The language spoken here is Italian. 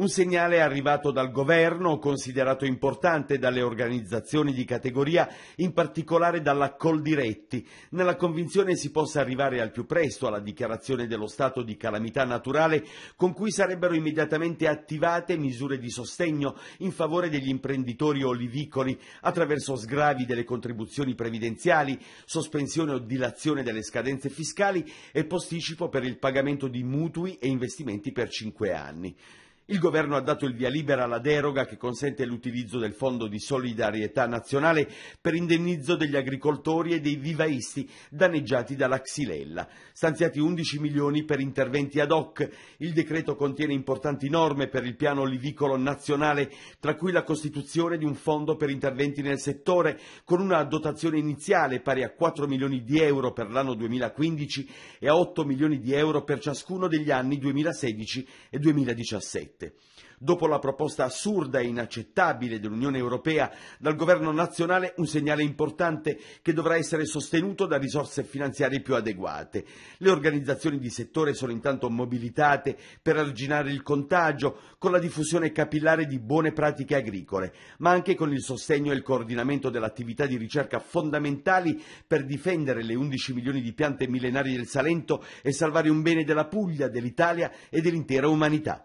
Un segnale arrivato dal governo, considerato importante dalle organizzazioni di categoria, in particolare dalla Coldiretti, nella convinzione si possa arrivare al più presto alla dichiarazione dello stato di calamità naturale con cui sarebbero immediatamente attivate misure di sostegno in favore degli imprenditori olivicoli attraverso sgravi delle contribuzioni previdenziali, sospensione o dilazione delle scadenze fiscali e posticipo per il pagamento di mutui e investimenti per cinque anni. Il governo ha dato il via libera alla deroga che consente l'utilizzo del Fondo di solidarietà nazionale per indennizzo degli agricoltori e dei vivaisti danneggiati dalla xylella. Stanziati 11 milioni per interventi ad hoc. Il decreto contiene importanti norme per il piano olivicolo nazionale, tra cui la costituzione di un fondo per interventi nel settore con una dotazione iniziale pari a 4 milioni di euro per l'anno 2015 e a 8 milioni di euro per ciascuno degli anni 2016 e 2017. 2007. Dopo la proposta assurda e inaccettabile dell'Unione Europea, dal governo nazionale un segnale importante che dovrà essere sostenuto da risorse finanziarie più adeguate. Le organizzazioni di settore sono intanto mobilitate per arginare il contagio con la diffusione capillare di buone pratiche agricole, ma anche con il sostegno e il coordinamento dell'attività di ricerca fondamentali per difendere le 11 milioni di piante millenarie del Salento e salvare un bene della Puglia, dell'Italia e dell'intera umanità.